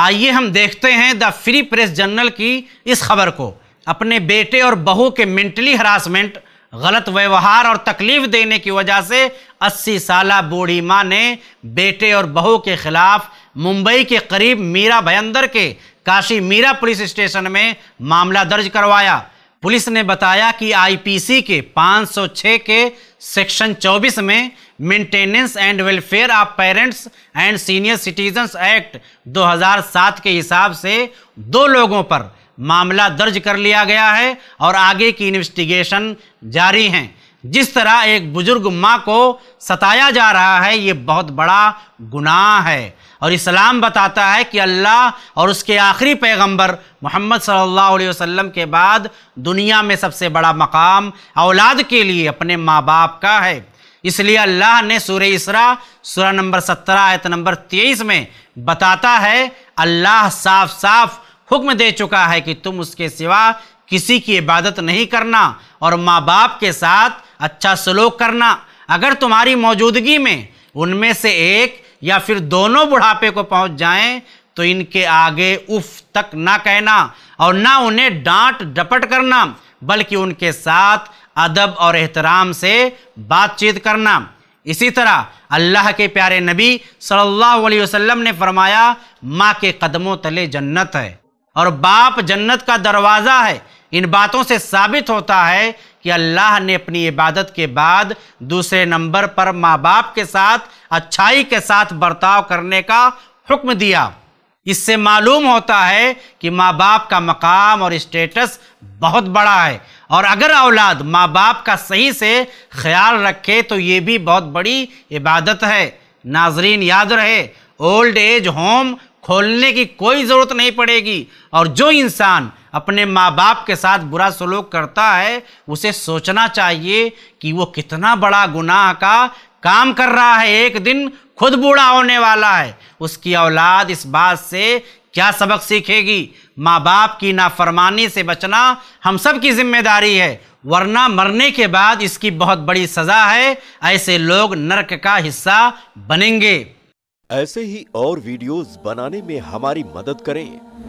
आइए हम देखते हैं द फ्री प्रेस जर्नल की इस खबर को अपने बेटे और बहू के मेंटली हरासमेंट गलत व्यवहार और तकलीफ देने की वजह से 80 साल बूढ़ी माँ ने बेटे और बहू के खिलाफ मुंबई के करीब मीरा भयंदर के काशी मीरा पुलिस स्टेशन में मामला दर्ज करवाया पुलिस ने बताया कि आईपीसी के 506 के सेक्शन 24 में maintenance and welfare of parents and senior citizens act 2007 के हिसाब से दो लोगों पर मामला दर्ज कर लिया गया है और आगे की इन्वेस्टिगेशन जारी हैं जिस तरह एक बुज़ुर्ग माँ को सताया जा रहा है ये बहुत बड़ा गुनाह है और इस्लाम बताता है कि अल्लाह और उसके आखिरी पैगंबर मोहम्मद सल्लल्लाहु अलैहि वसल्लम के बाद दुनिया में सबसे बड़ा मकाम औलाद के लिए अपने माँ बाप का है इसलिए अल्लाह ने सूर्य इसरा सूर्य नंबर सत्रह आयत नंबर तेईस में बताता है अल्लाह साफ साफ हुक्म दे चुका है कि तुम उसके सिवा किसी की इबादत नहीं करना और माँ बाप के साथ अच्छा सलूक करना अगर तुम्हारी मौजूदगी में उनमें से एक या फिर दोनों बुढ़ापे को पहुंच जाएं तो इनके आगे उफ तक ना कहना और ना उन्हें डांट डपट करना बल्कि उनके साथ अदब और एहतराम से बातचीत करना इसी तरह अल्लाह के प्यारे नबी सल्लल्लाहु अलैहि वसल्लम ने फरमाया माँ के कदमों तले जन्नत है और बाप जन्नत का दरवाज़ा है इन बातों से साबित होता है कि अल्लाह ने अपनी इबादत के बाद दूसरे नंबर पर माँ बाप के साथ अच्छाई के साथ बर्ताव करने का हुक्म दिया इससे मालूम होता है कि माँ बाप का मकाम और स्टेटस बहुत बड़ा है और अगर औलाद माँ बाप का सही से ख्याल रखे तो ये भी बहुत बड़ी इबादत है नाजरीन याद रहे ओल्ड एज होम खोलने की कोई ज़रूरत नहीं पड़ेगी और जो इंसान अपने माँ बाप के साथ बुरा सलूक करता है उसे सोचना चाहिए कि वो कितना बड़ा गुनाह का काम कर रहा है एक दिन खुद बूढ़ा होने वाला है उसकी औलाद इस बात से क्या सबक सीखेगी माँ बाप की नाफरमानी से बचना हम सब की जिम्मेदारी है वरना मरने के बाद इसकी बहुत बड़ी सज़ा है ऐसे लोग नरक का हिस्सा बनेंगे ऐसे ही और वीडियोस बनाने में हमारी मदद करें